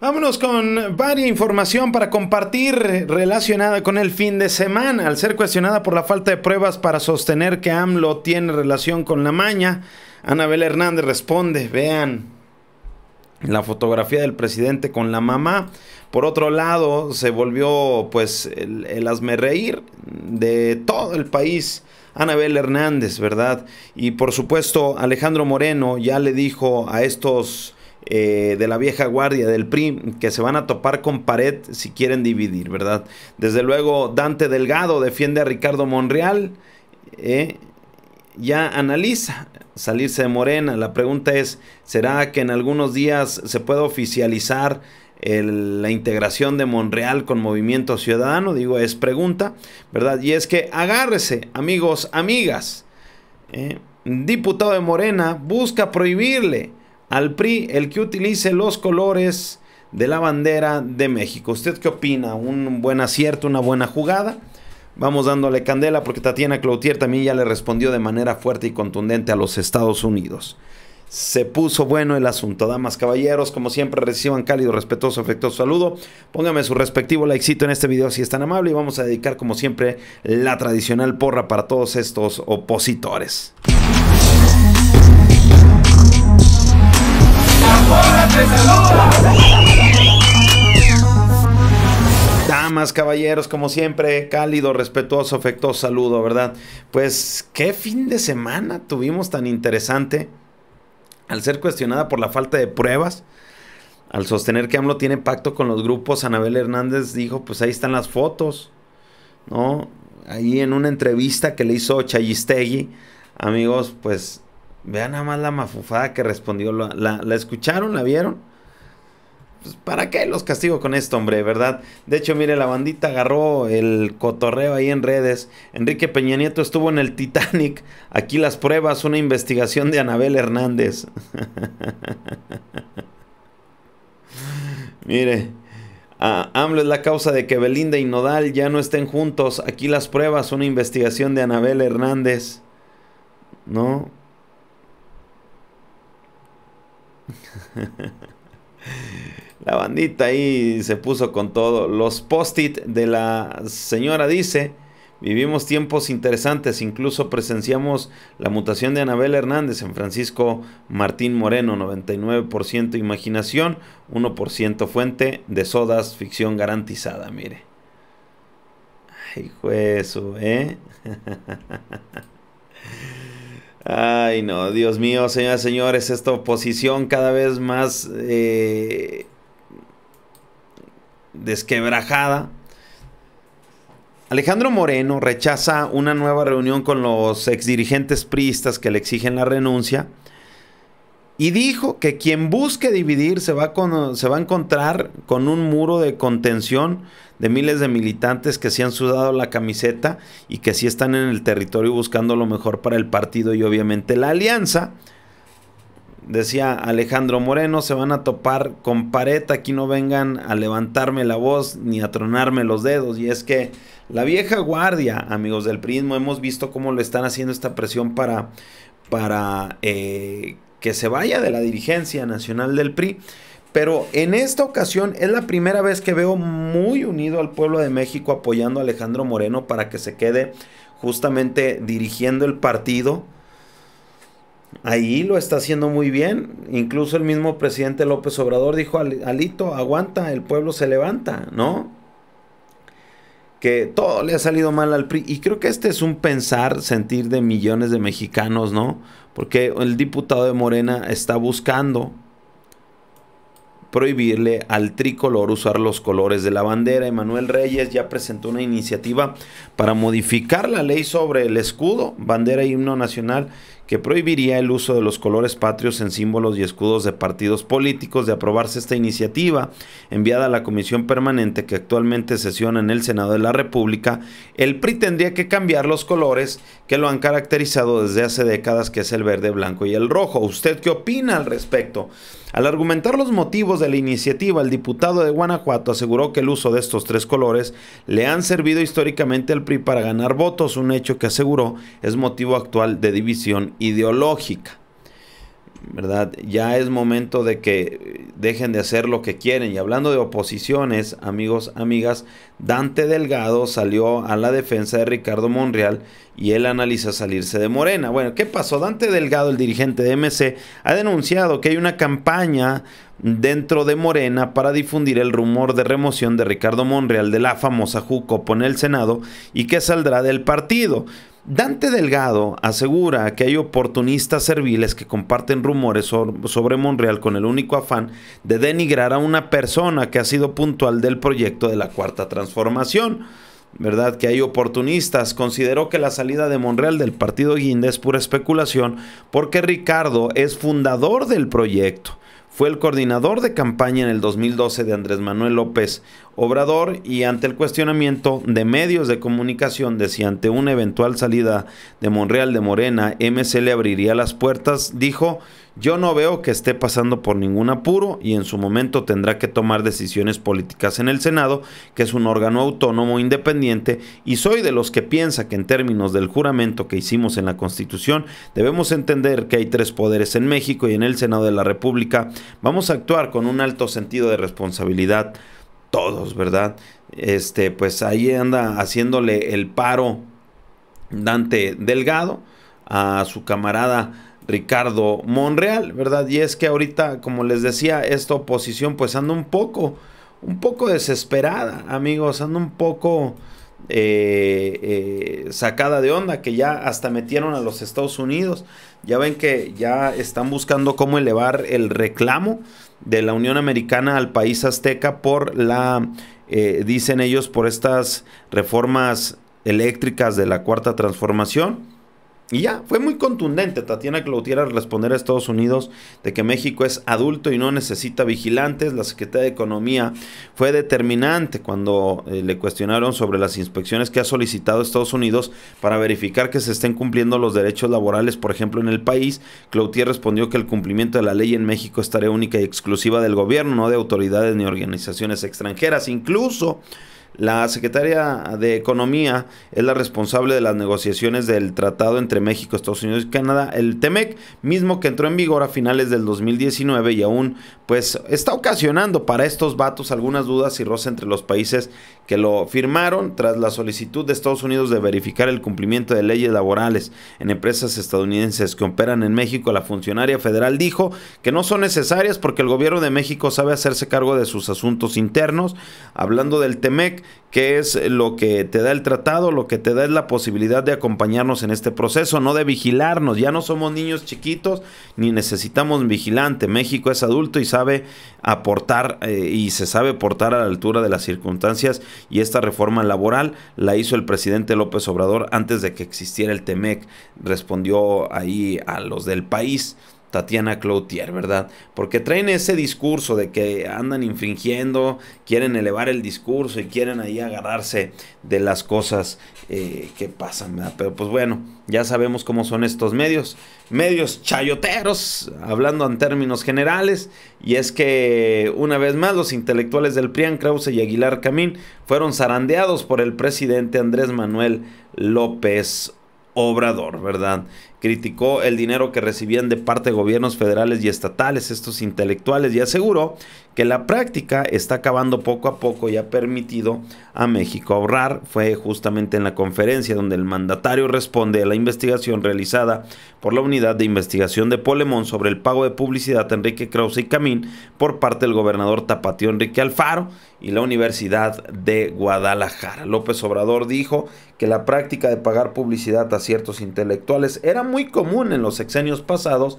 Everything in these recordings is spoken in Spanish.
Vámonos con varia información para compartir relacionada con el fin de semana. Al ser cuestionada por la falta de pruebas para sostener que AMLO tiene relación con la maña, Anabel Hernández responde, vean la fotografía del presidente con la mamá. Por otro lado, se volvió pues el, el reír de todo el país. Anabel Hernández, ¿verdad? Y por supuesto, Alejandro Moreno ya le dijo a estos eh, de la vieja guardia del PRI que se van a topar con pared si quieren dividir, ¿verdad? Desde luego, Dante Delgado defiende a Ricardo Monreal. Eh, ya analiza salirse de Morena. La pregunta es, ¿será que en algunos días se puede oficializar la integración de Monreal con Movimiento Ciudadano? Digo, es pregunta, ¿verdad? Y es que agárrese, amigos, amigas. Eh, diputado de Morena busca prohibirle al PRI el que utilice los colores de la bandera de México. ¿Usted qué opina? ¿Un buen acierto, una buena jugada? Vamos dándole candela porque Tatiana Cloutier también ya le respondió de manera fuerte y contundente a los Estados Unidos. Se puso bueno el asunto. Damas, caballeros, como siempre, reciban cálido, respetuoso, afectuoso saludo. Póngame su respectivo likecito en este video si es tan amable y vamos a dedicar, como siempre, la tradicional porra para todos estos opositores. Damas, caballeros, como siempre, cálido, respetuoso, afectuoso saludo, ¿verdad? Pues qué fin de semana tuvimos tan interesante al ser cuestionada por la falta de pruebas. Al sostener que AMLO tiene pacto con los grupos, Anabel Hernández dijo, pues ahí están las fotos, ¿no? Ahí en una entrevista que le hizo Chayistegui, amigos, pues Vean nada más la mafufada que respondió. ¿La, escucharon? ¿La vieron? Pues, ¿para qué los castigo con esto, hombre? ¿Verdad? De hecho, mire, la bandita agarró el cotorreo ahí en redes. Enrique Peña Nieto estuvo en el Titanic. Aquí las pruebas, una investigación de Anabel Hernández. mire. AMLO es la causa de que Belinda y Nodal ya no estén juntos. Aquí las pruebas, una investigación de Anabel Hernández. ¿No? la bandita ahí se puso con todo. Los post-it de la señora dice, vivimos tiempos interesantes, incluso presenciamos la mutación de Anabel Hernández en Francisco Martín Moreno, 99% imaginación, 1% fuente de sodas, ficción garantizada, mire. Ay, juez, ¿eh? Ay, no, Dios mío, señoras y señores, esta oposición cada vez más eh, desquebrajada. Alejandro Moreno rechaza una nueva reunión con los exdirigentes priistas que le exigen la renuncia. Y dijo que quien busque dividir se va, se va a encontrar con un muro de contención de miles de militantes que se han sudado la camiseta y que sí están en el territorio buscando lo mejor para el partido y obviamente la alianza. Decía Alejandro Moreno, se van a topar con pared, aquí no vengan a levantarme la voz ni a tronarme los dedos. Y es que la vieja guardia, amigos del prismo, hemos visto cómo lo están haciendo esta presión para, para eh, que se vaya de la dirigencia nacional del PRI. Pero en esta ocasión es la primera vez que veo muy unido al pueblo de México apoyando a Alejandro Moreno para que se quede justamente dirigiendo el partido. Ahí lo está haciendo muy bien. Incluso el mismo presidente López Obrador dijo, Alito, aguanta, el pueblo se levanta, ¿no? que todo le ha salido mal al PRI. Y creo que este es un pensar, sentir de millones de mexicanos, ¿no? Porque el diputado de Morena está buscando prohibirle al tricolor usar los colores de la bandera. Emanuel Reyes ya presentó una iniciativa para modificar la ley sobre el escudo, bandera y himno nacional que prohibiría el uso de los colores patrios en símbolos y escudos de partidos políticos. De aprobarse esta iniciativa enviada a la Comisión Permanente que actualmente sesiona en el Senado de la República, el PRI tendría que cambiar los colores que lo han caracterizado desde hace décadas, que es el verde, blanco y el rojo. ¿Usted qué opina al respecto? Al argumentar los motivos de la iniciativa, el diputado de Guanajuato aseguró que el uso de estos tres colores le han servido históricamente al PRI para ganar votos, un hecho que aseguró es motivo actual de división ideológica. ¿Verdad? Ya es momento de que dejen de hacer lo que quieren. Y hablando de oposiciones, amigos, amigas, Dante Delgado salió a la defensa de Ricardo Monreal y él analiza salirse de Morena. Bueno, ¿qué pasó? Dante Delgado, el dirigente de MC, ha denunciado que hay una campaña dentro de Morena para difundir el rumor de remoción de Ricardo Monreal de la famosa Jucopo en el Senado y que saldrá del partido. Dante Delgado asegura que hay oportunistas serviles que comparten rumores sobre Monreal con el único afán de denigrar a una persona que ha sido puntual del proyecto de la Cuarta Transformación. ¿Verdad? Que hay oportunistas. Consideró que la salida de Monreal del partido Guinda es pura especulación porque Ricardo es fundador del proyecto fue el coordinador de campaña en el 2012 de Andrés Manuel López Obrador y ante el cuestionamiento de medios de comunicación de si ante una eventual salida de Monreal de Morena MC le abriría las puertas, dijo, yo no veo que esté pasando por ningún apuro y en su momento tendrá que tomar decisiones políticas en el Senado, que es un órgano autónomo independiente, y soy de los que piensa que en términos del juramento que hicimos en la Constitución, debemos entender que hay tres poderes en México y en el Senado de la República, vamos a actuar con un alto sentido de responsabilidad todos, ¿verdad? Este, pues ahí anda haciéndole el paro Dante Delgado a su camarada Ricardo Monreal, ¿verdad? Y es que ahorita, como les decía, esta oposición pues anda un poco, un poco desesperada, amigos, anda un poco eh, eh, sacada de onda, que ya hasta metieron a los Estados Unidos. Ya ven que ya están buscando cómo elevar el reclamo de la Unión Americana al país azteca por la, eh, dicen ellos, por estas reformas eléctricas de la cuarta transformación. Y ya, fue muy contundente Tatiana Cloutier a responder a Estados Unidos de que México es adulto y no necesita vigilantes. La Secretaría de Economía fue determinante cuando eh, le cuestionaron sobre las inspecciones que ha solicitado Estados Unidos para verificar que se estén cumpliendo los derechos laborales, por ejemplo, en el país. Cloutier respondió que el cumplimiento de la ley en México es tarea única y exclusiva del gobierno, no de autoridades ni organizaciones extranjeras. Incluso la secretaria de Economía es la responsable de las negociaciones del tratado entre México, Estados Unidos y Canadá, el TEMEC, mismo que entró en vigor a finales del 2019 y aún pues está ocasionando para estos vatos algunas dudas y roce entre los países que lo firmaron tras la solicitud de Estados Unidos de verificar el cumplimiento de leyes laborales en empresas estadounidenses que operan en México. La funcionaria federal dijo que no son necesarias porque el gobierno de México sabe hacerse cargo de sus asuntos internos. Hablando del TEMEC, que es lo que te da el tratado, lo que te da es la posibilidad de acompañarnos en este proceso, no de vigilarnos. Ya no somos niños chiquitos ni necesitamos vigilante. México es adulto y sabe aportar eh, y se sabe portar a la altura de las circunstancias y esta reforma laboral la hizo el presidente López Obrador antes de que existiera el TEMEC. Respondió ahí a los del país. Tatiana Cloutier, ¿verdad? Porque traen ese discurso de que andan infringiendo, quieren elevar el discurso y quieren ahí agarrarse de las cosas eh, que pasan, ¿verdad? Pero pues bueno, ya sabemos cómo son estos medios, medios chayoteros, hablando en términos generales, y es que una vez más los intelectuales del PRIAN, Krause y Aguilar Camín fueron zarandeados por el presidente Andrés Manuel López Obrador, ¿verdad? criticó el dinero que recibían de parte de gobiernos federales y estatales estos intelectuales y aseguró que la práctica está acabando poco a poco y ha permitido a México ahorrar. Fue justamente en la conferencia donde el mandatario responde a la investigación realizada por la unidad de investigación de Polemón sobre el pago de publicidad a Enrique Krause y Camín por parte del gobernador Tapatío Enrique Alfaro y la Universidad de Guadalajara. López Obrador dijo que la práctica de pagar publicidad a ciertos intelectuales era muy común en los sexenios pasados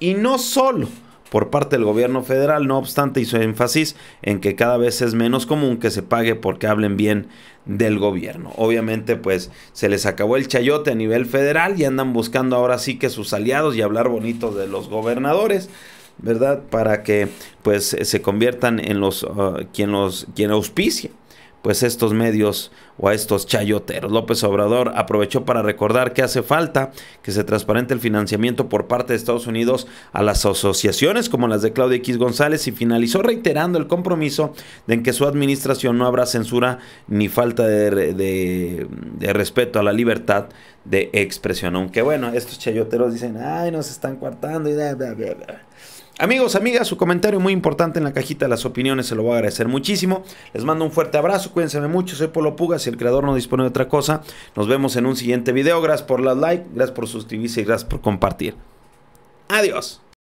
y no solo por parte del gobierno federal, no obstante hizo énfasis en que cada vez es menos común que se pague porque hablen bien del gobierno. Obviamente pues se les acabó el chayote a nivel federal y andan buscando ahora sí que sus aliados y hablar bonito de los gobernadores. ¿Verdad? Para que pues se conviertan en los ah, quien los quien auspicia pues estos medios o a estos chayoteros. López Obrador aprovechó para recordar que hace falta que se transparente el financiamiento por parte de Estados Unidos a las asociaciones como las de Claudia X González y finalizó reiterando el compromiso de en que su administración no habrá censura ni falta de, respeto a la libertad de expresión. Aunque bueno, estos chayoteros dicen, ay, nos están coartando y bla, bla, bla. Amigos, amigas, su comentario muy importante en la cajita de las opiniones, se lo voy a agradecer muchísimo. Les mando un fuerte abrazo, cuídense mucho, soy Polo Pugas, si el creador no dispone de otra cosa, nos vemos en un siguiente video. Gracias por las like, gracias por suscribirse y gracias por compartir. Adiós.